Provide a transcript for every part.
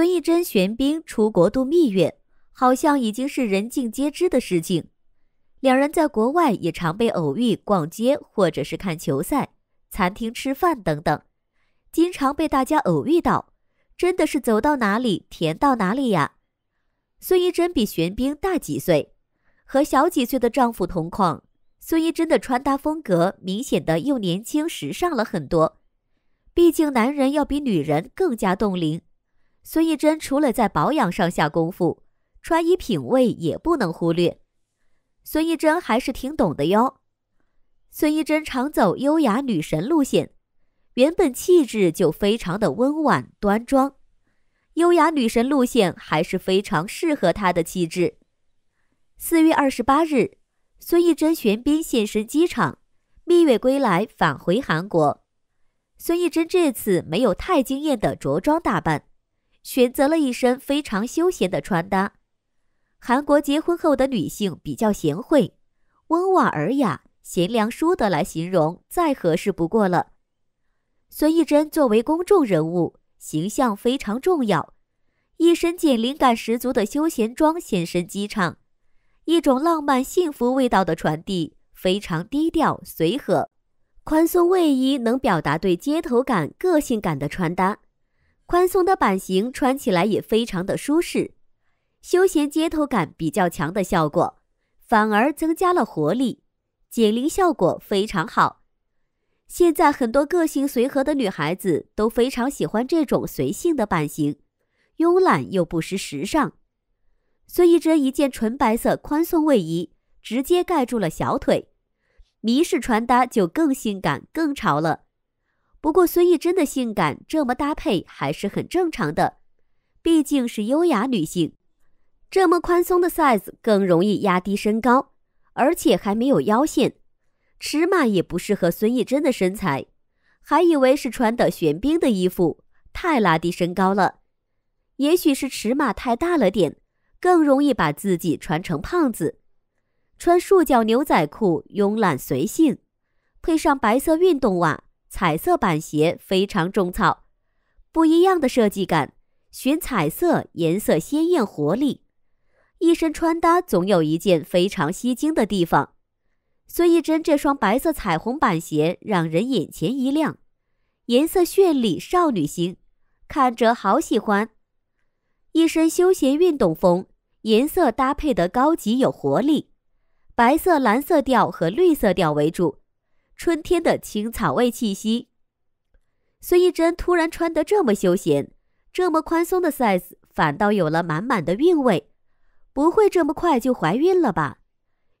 孙艺珍、玄彬出国度蜜月，好像已经是人尽皆知的事情。两人在国外也常被偶遇逛街，或者是看球赛、餐厅吃饭等等，经常被大家偶遇到，真的是走到哪里甜到哪里呀。孙艺珍比玄彬大几岁，和小几岁的丈夫同框，孙艺珍的穿搭风格明显的又年轻时尚了很多，毕竟男人要比女人更加冻龄。孙艺珍除了在保养上下功夫，穿衣品味也不能忽略。孙艺珍还是挺懂的哟。孙艺珍常走优雅女神路线，原本气质就非常的温婉端庄，优雅女神路线还是非常适合她的气质。四月二十八日，孙艺珍玄彬现身机场，蜜月归来返回韩国。孙艺珍这次没有太惊艳的着装打扮。选择了一身非常休闲的穿搭。韩国结婚后的女性比较贤惠、温婉尔雅、贤良淑德来形容再合适不过了。孙艺珍作为公众人物，形象非常重要。一身减龄感十足的休闲装现身机场，一种浪漫幸福味道的传递，非常低调随和。宽松卫衣能表达对街头感、个性感的穿搭。宽松的版型穿起来也非常的舒适，休闲街头感比较强的效果，反而增加了活力，减龄效果非常好。现在很多个性随和的女孩子都非常喜欢这种随性的版型，慵懒又不失时尚。所以这一件纯白色宽松卫衣直接盖住了小腿，迷式穿搭就更性感更潮了。不过孙艺珍的性感这么搭配还是很正常的，毕竟是优雅女性，这么宽松的 size 更容易压低身高，而且还没有腰线，尺码也不适合孙艺珍的身材，还以为是穿的玄彬的衣服，太拉低身高了，也许是尺码太大了点，更容易把自己穿成胖子。穿束脚牛仔裤，慵懒随性，配上白色运动袜。彩色板鞋非常种草，不一样的设计感，选彩色颜色鲜艳活力，一身穿搭总有一件非常吸睛的地方。孙艺珍这双白色彩虹板鞋让人眼前一亮，颜色绚丽少女心，看着好喜欢。一身休闲运动风，颜色搭配的高级有活力，白色蓝色调和绿色调为主。春天的青草味气息。孙艺珍突然穿得这么休闲，这么宽松的 size 反倒有了满满的韵味。不会这么快就怀孕了吧？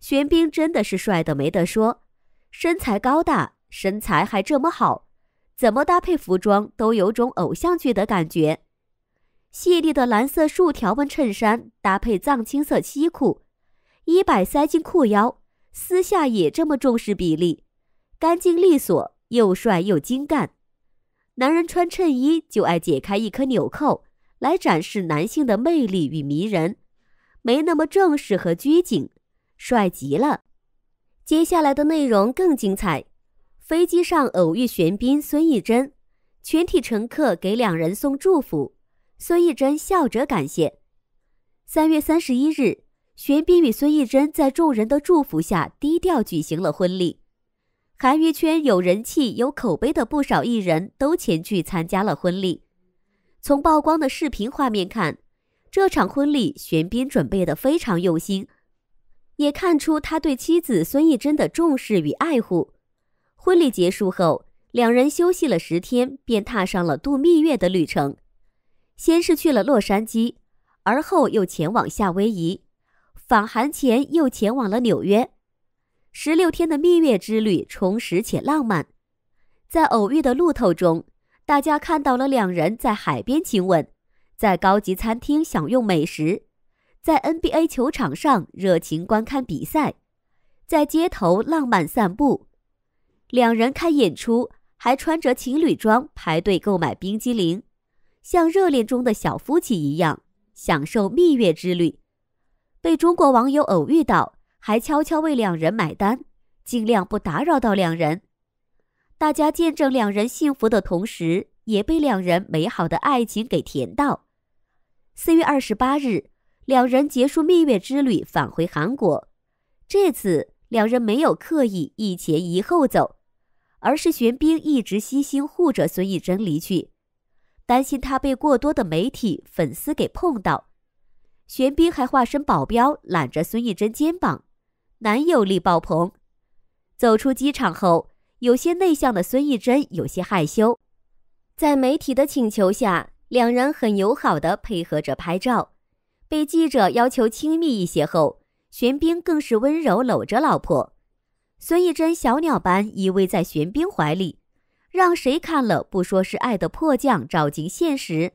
玄彬真的是帅的没得说，身材高大，身材还这么好，怎么搭配服装都有种偶像剧的感觉。细腻的蓝色竖条纹衬衫搭配藏青色西裤，衣摆塞进裤腰，私下也这么重视比例。干净利索，又帅又精干。男人穿衬衣就爱解开一颗纽扣，来展示男性的魅力与迷人，没那么正式和拘谨，帅极了。接下来的内容更精彩。飞机上偶遇玄彬孙艺珍，全体乘客给两人送祝福，孙艺珍笑着感谢。三月三十一日，玄彬与孙艺珍在众人的祝福下低调举行了婚礼。韩娱圈有人气、有口碑的不少艺人都前去参加了婚礼。从曝光的视频画面看，这场婚礼玄彬准备的非常用心，也看出他对妻子孙艺珍的重视与爱护。婚礼结束后，两人休息了十天，便踏上了度蜜月的旅程。先是去了洛杉矶，而后又前往夏威夷，返韩前又前往了纽约。十六天的蜜月之旅充实且浪漫，在偶遇的路透中，大家看到了两人在海边亲吻，在高级餐厅享用美食，在 NBA 球场上热情观看比赛，在街头浪漫散步，两人看演出还穿着情侣装排队购买冰激凌，像热恋中的小夫妻一样享受蜜月之旅，被中国网友偶遇到。还悄悄为两人买单，尽量不打扰到两人。大家见证两人幸福的同时，也被两人美好的爱情给甜到。四月二十八日，两人结束蜜月之旅，返回韩国。这次两人没有刻意一前一后走，而是玄彬一直悉心护着孙艺珍离去，担心他被过多的媒体粉丝给碰到。玄彬还化身保镖，揽着孙艺珍肩膀。男友力爆棚，走出机场后，有些内向的孙艺珍有些害羞。在媒体的请求下，两人很友好的配合着拍照。被记者要求亲密一些后，玄彬更是温柔搂着老婆，孙艺珍小鸟般依偎在玄彬怀里，让谁看了不说是爱的迫降照进现实？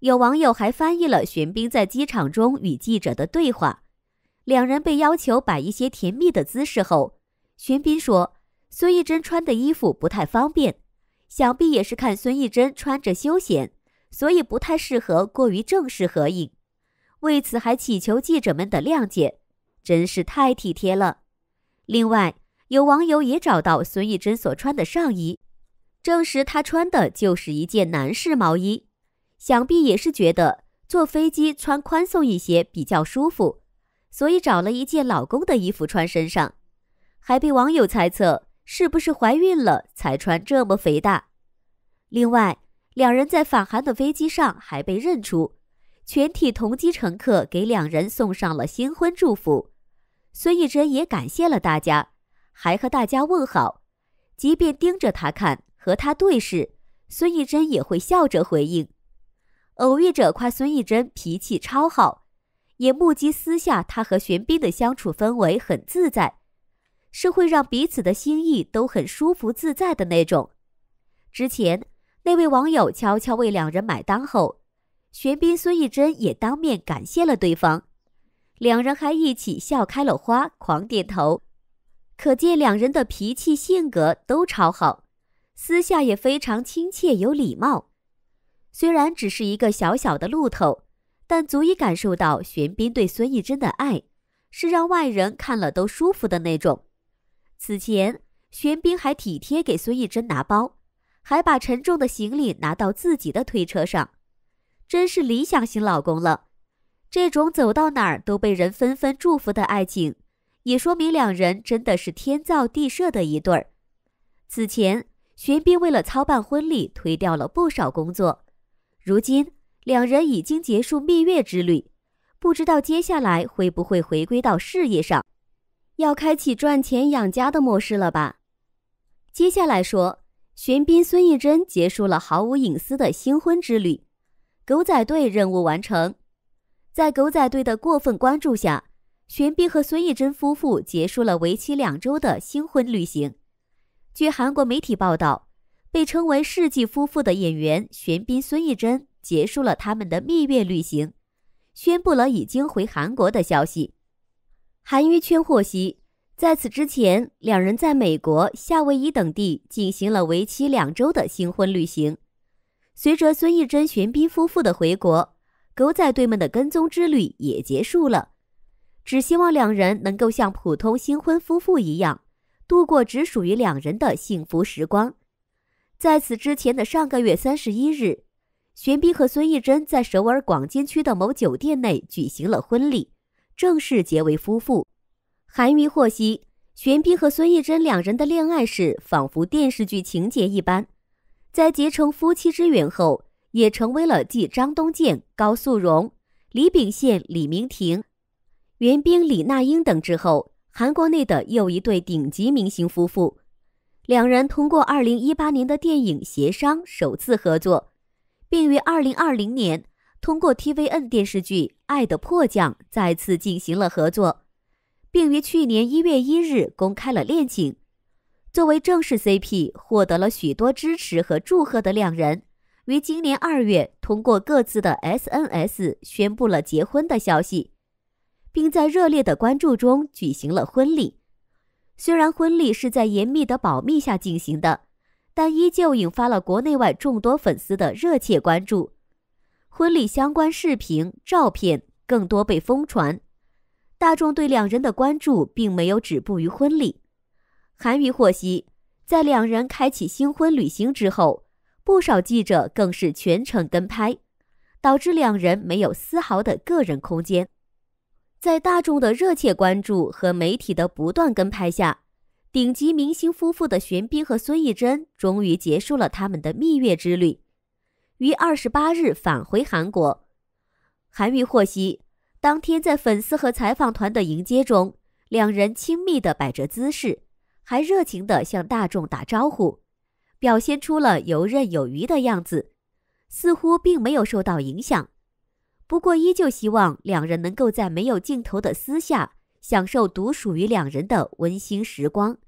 有网友还翻译了玄彬在机场中与记者的对话。两人被要求摆一些甜蜜的姿势后，玄彬说：“孙艺珍穿的衣服不太方便，想必也是看孙艺珍穿着休闲，所以不太适合过于正式合影。为此还祈求记者们的谅解，真是太体贴了。”另外，有网友也找到孙艺珍所穿的上衣，证实她穿的就是一件男士毛衣，想必也是觉得坐飞机穿宽松一些比较舒服。所以找了一件老公的衣服穿身上，还被网友猜测是不是怀孕了才穿这么肥大。另外，两人在返韩的飞机上还被认出，全体同机乘客给两人送上了新婚祝福，孙艺珍也感谢了大家，还和大家问好。即便盯着他看和他对视，孙艺珍也会笑着回应。偶遇者夸孙艺珍脾气超好。也目击私下他和玄彬的相处氛围很自在，是会让彼此的心意都很舒服自在的那种。之前那位网友悄悄为两人买单后，玄彬孙艺珍也当面感谢了对方，两人还一起笑开了花，狂点头。可见两人的脾气性格都超好，私下也非常亲切有礼貌。虽然只是一个小小的露头。但足以感受到玄彬对孙艺珍的爱，是让外人看了都舒服的那种。此前，玄彬还体贴给孙艺珍拿包，还把沉重的行李拿到自己的推车上，真是理想型老公了。这种走到哪儿都被人纷纷祝福的爱情，也说明两人真的是天造地设的一对儿。此前，玄彬为了操办婚礼推掉了不少工作，如今。两人已经结束蜜月之旅，不知道接下来会不会回归到事业上，要开启赚钱养家的模式了吧？接下来说，玄彬孙艺珍结束了毫无隐私的新婚之旅，狗仔队任务完成。在狗仔队的过分关注下，玄彬和孙艺珍夫妇结束了为期两周的新婚旅行。据韩国媒体报道，被称为世纪夫妇的演员玄彬孙艺珍。结束了他们的蜜月旅行，宣布了已经回韩国的消息。韩娱圈获悉，在此之前，两人在美国、夏威夷等地进行了为期两周的新婚旅行。随着孙艺珍、玄彬夫妇的回国，狗仔队们的跟踪之旅也结束了。只希望两人能够像普通新婚夫妇一样，度过只属于两人的幸福时光。在此之前的上个月三十一日。玄彬和孙艺珍在首尔广津区的某酒店内举行了婚礼，正式结为夫妇。韩娱获悉，玄彬和孙艺珍两人的恋爱史仿佛电视剧情节一般，在结成夫妻之缘后，也成为了继张东健、高素荣、李秉宪、李明婷、元彬、李娜英等之后，韩国内的又一对顶级明星夫妇。两人通过2018年的电影协商首次合作。并于二零二零年通过 TVN 电视剧《爱的迫降》再次进行了合作，并于去年一月一日公开了恋情。作为正式 CP，获得了许多支持和祝贺的两人，于今年二月通过各自的 SNS 宣布了结婚的消息，并在热烈的关注中举行了婚礼。虽然婚礼是在严密的保密下进行的。但依旧引发了国内外众多粉丝的热切关注，婚礼相关视频、照片更多被疯传，大众对两人的关注并没有止步于婚礼。韩娱获悉，在两人开启新婚旅行之后，不少记者更是全程跟拍，导致两人没有丝毫的个人空间。在大众的热切关注和媒体的不断跟拍下，顶级明星夫妇的玄彬和孙艺珍终于结束了他们的蜜月之旅，于二十八日返回韩国。韩愈获悉，当天在粉丝和采访团的迎接中，两人亲密地摆着姿势，还热情地向大众打招呼，表现出了游刃有余的样子，似乎并没有受到影响。不过，依旧希望两人能够在没有镜头的私下，享受独属于两人的温馨时光。